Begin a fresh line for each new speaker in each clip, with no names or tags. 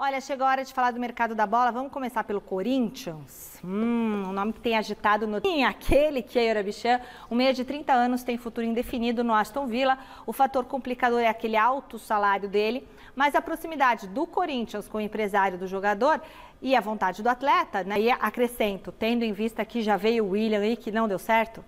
Olha, chegou a hora de falar do mercado da bola. Vamos começar pelo Corinthians. Hum, um nome que tem agitado no... Aquele que é Eurabichan, um meia de 30 anos, tem futuro indefinido no Aston Villa. O fator complicador é aquele alto salário dele, mas a proximidade do Corinthians com o empresário do jogador e a vontade do atleta, né? E acrescento, tendo em vista que já veio o William aí que não deu certo?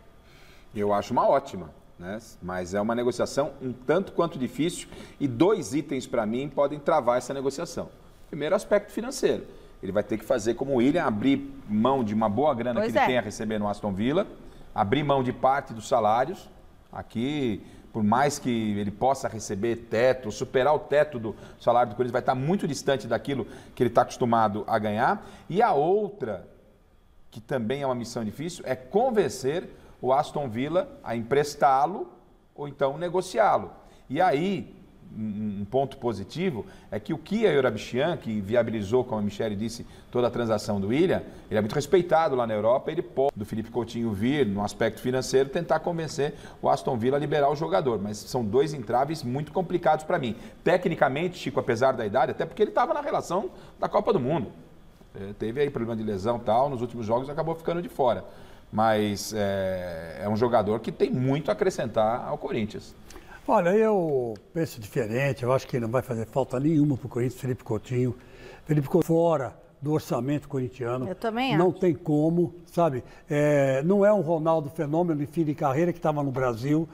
Eu acho uma ótima. Né? Mas é uma negociação um tanto quanto difícil e dois itens para mim podem travar essa negociação. Primeiro, aspecto financeiro. Ele vai ter que fazer como o William, abrir mão de uma boa grana pois que ele é. tem a receber no Aston Villa, abrir mão de parte dos salários. Aqui, por mais que ele possa receber teto, superar o teto do salário do Corinthians, vai estar muito distante daquilo que ele está acostumado a ganhar. E a outra, que também é uma missão difícil, é convencer o Aston Villa a emprestá-lo ou então negociá-lo. E aí, um ponto positivo é que o Kia Eurabichan, que viabilizou, como a Michelle disse, toda a transação do William, ele é muito respeitado lá na Europa, ele pode, do Felipe Coutinho vir, no aspecto financeiro, tentar convencer o Aston Villa a liberar o jogador, mas são dois entraves muito complicados para mim. Tecnicamente, Chico, apesar da idade, até porque ele estava na relação da Copa do Mundo. É, teve aí problema de lesão tal, nos últimos jogos acabou ficando de fora. Mas é, é um jogador que tem muito a acrescentar ao Corinthians.
Olha, eu penso diferente, eu acho que não vai fazer falta nenhuma para o Corinthians, Felipe Coutinho. Felipe Coutinho fora do orçamento corintiano. Eu também não acho. Não tem como, sabe? É, não é um Ronaldo fenômeno de fim de carreira que estava no Brasil.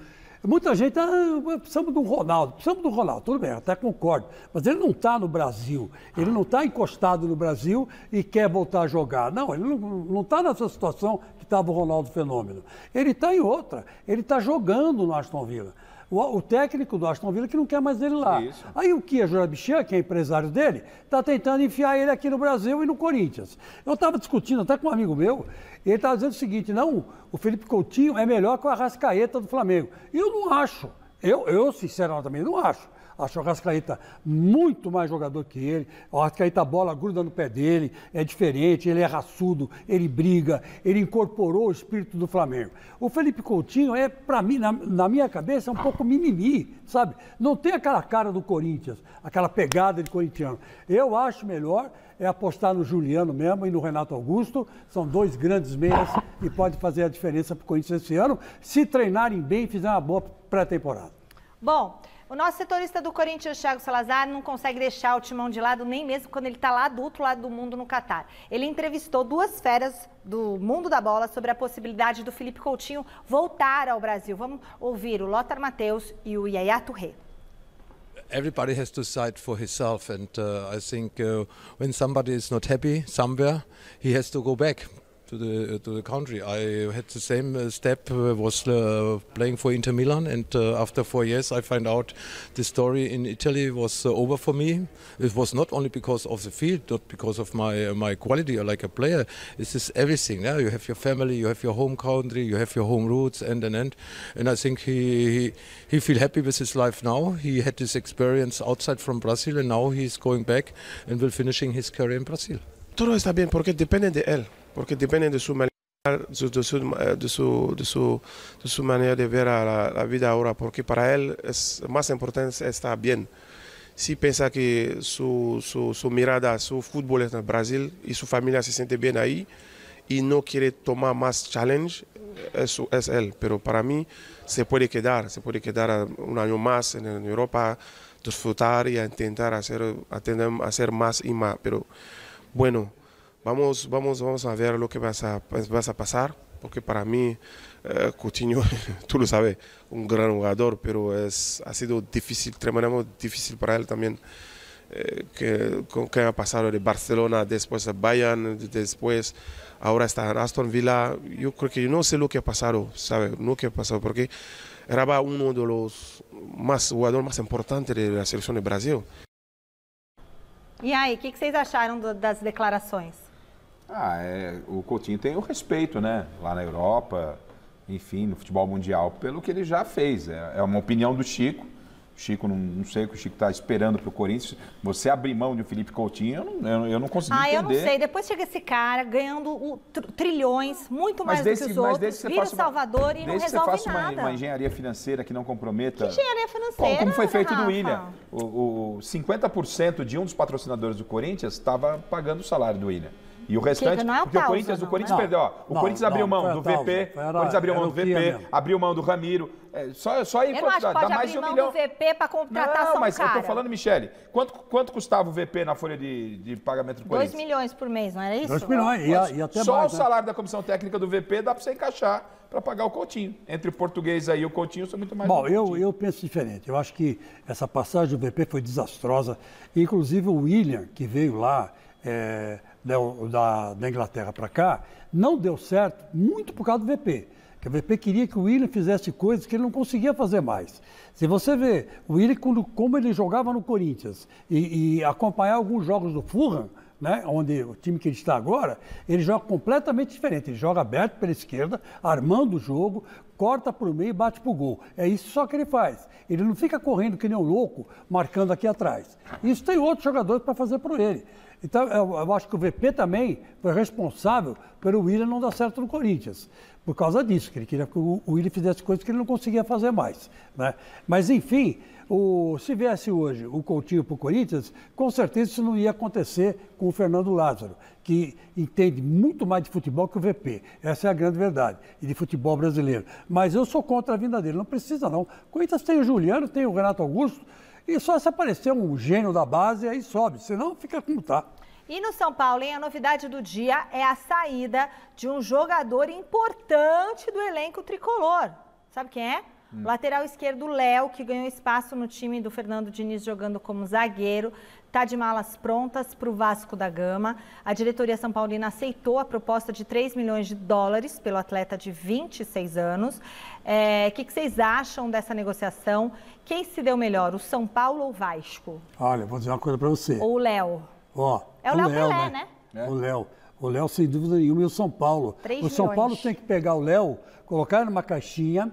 Muita gente, ah, precisamos do Ronaldo, precisamos do Ronaldo, tudo bem, até concordo. Mas ele não está no Brasil, ele não está encostado no Brasil e quer voltar a jogar. Não, ele não está nessa situação que estava o Ronaldo Fenômeno. Ele está em outra, ele está jogando no Aston Villa o, o, técnico do Aston Villa que não quer mais ele lá. Isso. Aí o Kia Jorabichan, que é empresário dele, está tentando enfiar ele aqui no Brasil e no Corinthians. Eu estava discutindo até com um amigo meu, e ele estava dizendo o seguinte: não, o Felipe Coutinho é melhor que o Arrascaeta do Flamengo. Eu não acho. Eu, eu sinceramente, também não acho. Acho o Arrascaeta muito mais jogador que ele. O Arrascaeta a bola gruda no pé dele, é diferente, ele é raçudo, ele briga, ele incorporou o espírito do Flamengo. O Felipe Coutinho é, para mim, na, na, minha cabeça, um pouco mimimi, sabe? Não tem aquela cara do Corinthians, aquela pegada de corintiano. Eu acho melhor é apostar no Juliano mesmo e no Renato Augusto. São dois grandes meias e pode fazer a diferença para o Corinthians esse ano, se treinarem bem e fizerem uma boa pré-temporada.
Bom, o nosso setorista do Corinthians, Thiago Salazar, não consegue deixar o timão de lado, nem mesmo quando ele está lá do outro lado do mundo, no Catar. Ele entrevistou duas feras do mundo da bola sobre a possibilidade do Felipe Coutinho voltar ao Brasil. Vamos ouvir o Lothar Matheus e o Yaya Touré.
Everybody has to decide for himself, and uh, I think uh, when somebody is not happy somewhere, he has to go back. to the to the country. I had the same uh, step uh, was uh, playing for Inter Milan, and after four years, I find out the story in Italy was over for me. It was not only because of the field, not because of my my quality or like a player. It's just everything. Yeah? you have your family, you have your home country, you have your home roots, and and and. And I think he he, he feel happy with his life now. He had this experience outside from Brazil, and now he's going back and will finishing his career in Brazil.
Todo está bien porque depende de él. porque depende de su manera de su, manera de ver a la, vida ahora, porque para él es más importante estar bien. Si piensa que su, mirada, su fútbol es en Brasil y su familia se siente bien ahí y no quiere tomar más challenge, eso es él. Pero para mí se puede quedar, se puede quedar un año más en, Europa, disfrutar y intentar hacer, hacer más y más. Pero bueno, Vamos, vamos, vamos a ver lo que vas a, pues, vas a pasar, porque para mí eh, Coutinho, tú lo sabes, un gran jugador, pero es, ha sido difícil, tremendamente difícil para él también. Eh, que, con, que ha pasado de Barcelona, después a Bayern, después ahora está en Aston Villa. Yo creo que no sé lo que ha pasado, ¿sabe? Lo que ha pasado, porque era uno de los más jugadores más importantes de la selección de Brasil.
¿Y e aí, o que, que, vocês acharam das declarações?
Ah, é, o Coutinho tem o respeito, né? Lá na Europa, enfim, no futebol mundial, pelo que ele já fez. É, é uma opinião do Chico. O Chico, não, não, sei o que o Chico está esperando para o Corinthians. Você abrir mão de um Felipe Coutinho, eu não, eu, eu não consigo ah, entender. Ah, eu não sei.
Depois chega esse cara ganhando o, tr trilhões, muito mais desse, do que os outros, vira o Salvador uma, e não resolve você faça Uma, uma
engenharia financeira que não comprometa... Que engenharia
financeira, Bom, Como foi feito no do William.
O, o 50% de um dos patrocinadores do Corinthians estava pagando o salário do William. E o restante, não é o porque o Corinthians, não, o Corinthians né? perdeu, ó, o não, Corinthians abriu mão do VP, era, o Corinthians abriu mão do VP, abriu mão do Ramiro, é, só só em quantidade, dá
mais de um milhão. do VP para contratar Não, mas cara. eu tô falando,
Michele, quanto quanto custava o VP na folha de, de pagamento do Corinthians?
2 milhões por mês, não era isso? 2 milhões, e, e até Só mais, o né? salário da comissão técnica
do VP dá para você encaixar para pagar o Coutinho. Entre o português aí e o Coutinho, são muito mais.
Bom,
eu, eu penso diferente. Eu acho que essa passagem do VP foi desastrosa. Inclusive o William, que veio lá, é, da, da, da Inglaterra para cá, não deu certo muito por causa do VP. Porque o VP queria que o William fizesse coisas que ele não conseguia fazer mais. Se você vê o Willian como ele jogava no Corinthians e, e acompanhar alguns jogos do Fulham, né, onde o time que ele está agora, ele joga completamente diferente. Ele joga aberto pela esquerda, armando o jogo, corta para o meio e bate para o gol. É isso só que ele faz. Ele não fica correndo que nem um louco, marcando aqui atrás. Isso tem outros jogadores para fazer para ele. Então, eu, eu, acho que o VP também foi responsável pelo Willian não dar certo no Corinthians, por causa disso, que ele queria que o, o Willian fizesse coisas que ele não conseguia fazer mais. Né? Mas, enfim, o, se viesse hoje o Coutinho para o Corinthians, com certeza isso não ia acontecer com o Fernando Lázaro, que entende muito mais de futebol que o VP. Essa é a grande verdade, e de futebol brasileiro. Mas eu sou contra a vinda dele, não precisa não. Corinthians tem o Juliano, tem o Renato Augusto e só se aparecer um gênio da base, aí sobe, senão fica
como tá. E no São Paulo, hein, a novidade do dia é a saída de um jogador importante do elenco tricolor. Sabe quem é? Hum. Lateral esquerdo, Léo, que ganhou espaço no time do Fernando Diniz jogando como zagueiro está de malas prontas para o Vasco da Gama. A diretoria São Paulina aceitou a proposta de 3 milhões de dólares pelo atleta de 26 anos. O é, que, que, vocês acham dessa negociação? Quem se deu melhor, o São Paulo ou o Vasco?
Olha, vou dizer uma coisa para você. Ou o Léo. Ó, é o Léo Pelé, né? né? É. O Léo. O Léo, sem dúvida nenhuma, e o São Paulo. 3 o São Paulo tem que pegar o Léo, colocar numa caixinha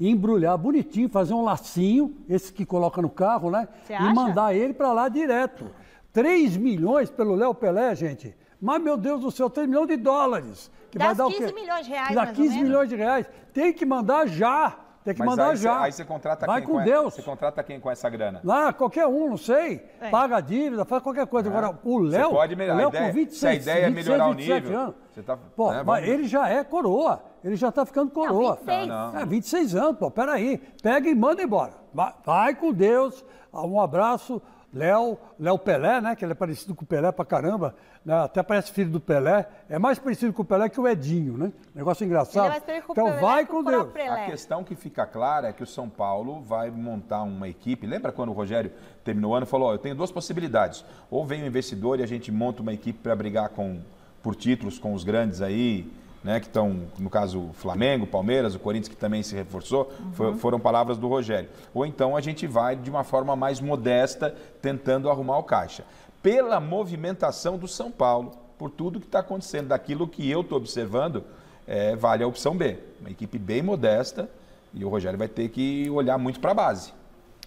embrulhar bonitinho, fazer um lacinho, esse que coloca no carro, né? e mandar ele para lá direto. 3 milhões pelo Léo Pelé, gente. Mas, meu Deus do céu, 3 milhões de dólares. Que Dá vai dar 15 o quê?
milhões de reais, Dá 15 milhões
de reais. Tem que mandar já. Tem que Mas mandar aí já. Cê, aí você contrata Vai quem com, com Deus. Você
contrata quem com essa grana?
Lá, qualquer um, não sei. É. Paga a dívida, faz qualquer coisa. É. Agora, o Léo. pode melhorar. Léo com 26, se a ideia é melhorar 27 o nível. Anos,
tá, pô, né, mas ele
já é coroa. Ele já está ficando coroa. Não, 26. Não, não. É, 26 anos, pô, peraí. Pega e manda embora. Vai, vai com Deus. Um abraço. Léo, Léo Pelé, né? Que ele é parecido com o Pelé pra caramba, né, Até parece filho do Pelé. É mais parecido com o Pelé que o Edinho, né? Negócio é engraçado. então Pelé, vai com Deus. A questão que fica
clara é que o São Paulo vai montar uma equipe. Lembra quando o Rogério terminou o ano e falou: oh, eu tenho duas possibilidades. Ou vem o um investidor e a gente monta uma equipe para brigar com, por títulos com os grandes aí, né, que estão, no caso, Flamengo, Palmeiras, o Corinthians, que também se reforçou, uhum. foram palavras do Rogério. Ou então a gente vai de uma forma mais modesta, tentando arrumar o caixa. Pela movimentação do São Paulo, por tudo que está acontecendo, daquilo que eu estou observando, é, vale a opção B. Uma equipe bem modesta e o Rogério vai ter que olhar muito para a base.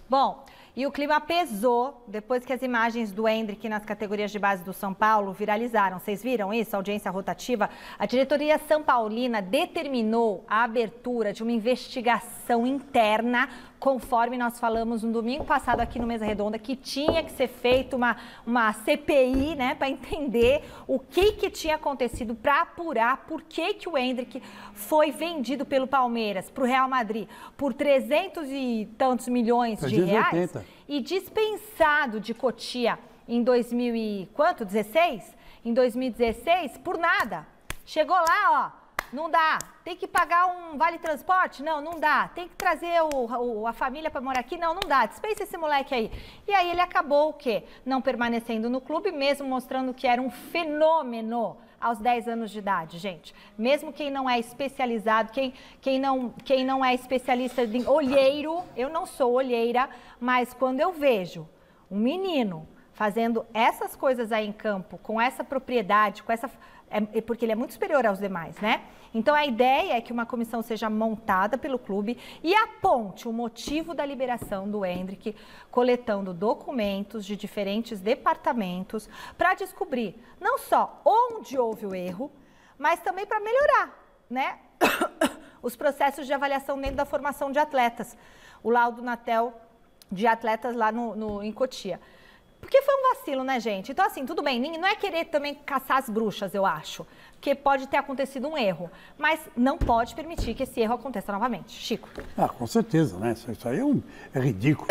Bom, e o clima pesou depois que as imagens do Hendrick nas categorias de base do São Paulo viralizaram. Vocês viram isso? A audiência rotativa. A diretoria São Paulina determinou a abertura de uma investigação interna conforme nós falamos no domingo passado aqui no Mesa Redonda, que tinha que ser feito uma, uma CPI, né, para entender o que, que tinha acontecido, para apurar por que, que o Hendrick foi vendido pelo Palmeiras para o Real Madrid por 300 e tantos milhões de reais e dispensado de Cotia em 2000 e quanto? 16? Em 2016 por nada. Chegou lá, ó, não dá. Tem que pagar um vale transporte? Não, não dá. Tem que trazer o, o a família para morar aqui? Não, não dá. Dispensa esse moleque aí. E aí ele acabou o quê? Não permanecendo no clube, mesmo mostrando que era um fenômeno aos 10 anos de idade, gente. Mesmo quem não é especializado, quem, quem, não, quem não é especialista em olheiro, eu não sou olheira, mas quando eu vejo um menino fazendo essas coisas aí em campo, com essa propriedade, com essa é, é porque ele é muito superior aos demais, né? Então a ideia é que uma comissão seja montada pelo clube e aponte o motivo da liberação do Hendrick, coletando documentos de diferentes departamentos para descobrir não só onde houve o erro, mas também para melhorar, né? Os processos de avaliação dentro da formação de atletas. O laudo Natel de atletas lá no, no em Cotia. Porque foi um vacilo, né, gente? Então, assim, tudo bem, não é querer também caçar as bruxas, eu acho. Porque pode ter acontecido um erro. Mas não pode permitir que esse erro aconteça novamente. Chico.
Ah, com certeza, né? Isso, aí é, um, é ridículo.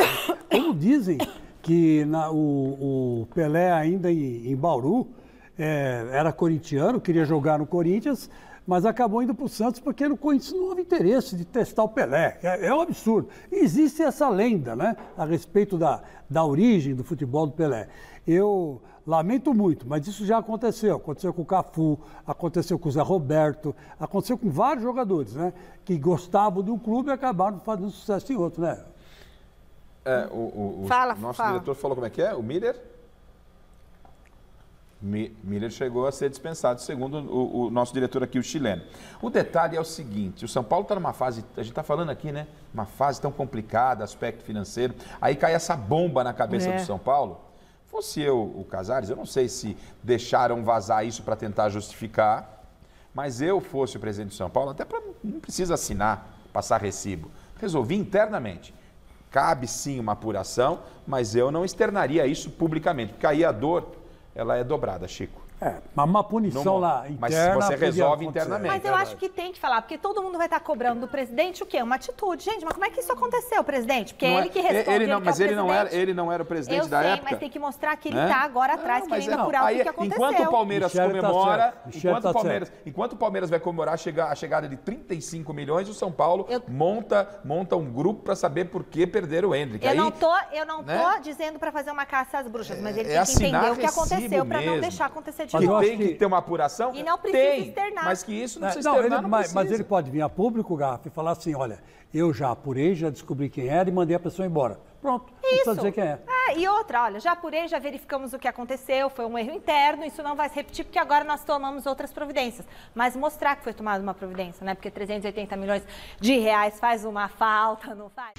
Como dizem que na, o, o, Pelé ainda em, em Bauru é, era corintiano, queria jogar no Corinthians, mas acabou indo para o Santos porque não, não houve interesse de testar o Pelé. É, é, um absurdo. Existe essa lenda, né? A respeito da, da origem do futebol do Pelé. Eu lamento muito, mas isso já aconteceu. Aconteceu com o Cafu, aconteceu com o Zé Roberto, aconteceu com vários jogadores, né? Que gostavam de um clube e acabaram fazendo sucesso em outro, né?
É, o, o, o fala, nosso fala. diretor falou como é que é? O Miller? Miller chegou a ser dispensado, segundo o, o, nosso diretor aqui, o chileno. O detalhe é o seguinte: o São Paulo está numa fase, a gente está falando aqui, né? Uma fase tão complicada, aspecto financeiro. Aí cai essa bomba na cabeça é. do São Paulo. Fosse eu, o Casares, eu não sei se deixaram vazar isso para tentar justificar, mas eu fosse o presidente do São Paulo, até para não precisa assinar, passar recibo. Resolvi internamente cabe sim uma apuração, mas eu não externaria isso publicamente, porque aí a dor ela é dobrada, Chico.
É, uma punição lá interna. Mas você resolve internamente.
Mas eu acho
que tem que falar, porque todo mundo vai estar cobrando do presidente o quê? Uma atitude. Gente, mas como é que isso aconteceu, presidente? Porque não é ele que responde. Ele não, ele é mas ele, não era, ele não
era o presidente eu da sei, época. mas tem
que mostrar que ele está né? é? agora atrás, não, querendo não, apurar aí, o é- que aconteceu. Enquanto o Palmeiras Michel tá comemora, tá enquanto, tá o Palmeiras,
enquanto o Palmeiras vai comemorar a chegada de 35 milhões, o São Paulo eu... monta, monta um grupo para saber por que perderam o Hendrick. Eu aí, não tô,
eu não né? tô dizendo para fazer uma caça às bruxas, mas é, ele tem que entender o que aconteceu para não deixar acontecer que tem que... que
ter uma apuração? E não precisa tem, externar. Mas que isso não né? precisa não, externar, ele, não mas, mas, ele pode vir a público, Garfo, e falar assim, olha, eu já apurei, já descobri quem era e mandei a pessoa embora.
Pronto, isso. não dizer quem é. Ah, e outra, olha, já apurei, já verificamos o que aconteceu, foi um erro interno, isso não vai se repetir porque agora nós tomamos outras providências. Mas mostrar que foi tomada uma providência, né? Porque 380 milhões de reais faz uma falta, não faz?